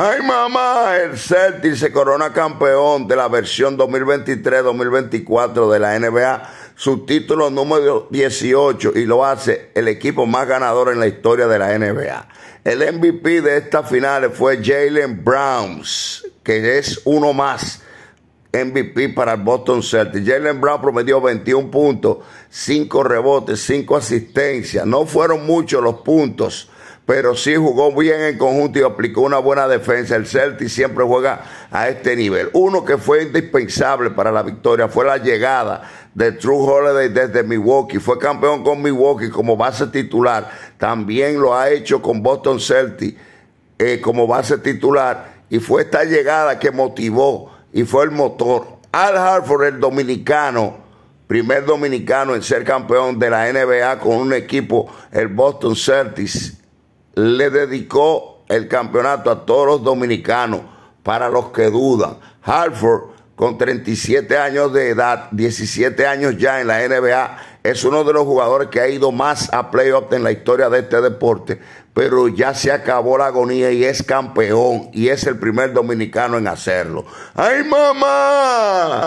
Ay mamá, el Celtic se corona campeón de la versión 2023-2024 de la NBA, su título número 18 y lo hace el equipo más ganador en la historia de la NBA. El MVP de estas finales fue Jalen Browns, que es uno más. MVP para el Boston Celtics. Jalen Brown promedió 21 puntos, 5 rebotes, 5 asistencias. No fueron muchos los puntos, pero sí jugó bien en conjunto y aplicó una buena defensa. El Celtic siempre juega a este nivel. Uno que fue indispensable para la victoria fue la llegada de True Holiday desde Milwaukee. Fue campeón con Milwaukee como base titular. También lo ha hecho con Boston Celtic eh, como base titular. Y fue esta llegada que motivó y fue el motor. Al Hartford, el dominicano, primer dominicano en ser campeón de la NBA con un equipo, el Boston Celtics le dedicó el campeonato a todos los dominicanos, para los que dudan. Hartford, con 37 años de edad, 17 años ya en la NBA, es uno de los jugadores que ha ido más a playoff en la historia de este deporte, pero ya se acabó la agonía y es campeón y es el primer dominicano en hacerlo. ¡Ay, mamá!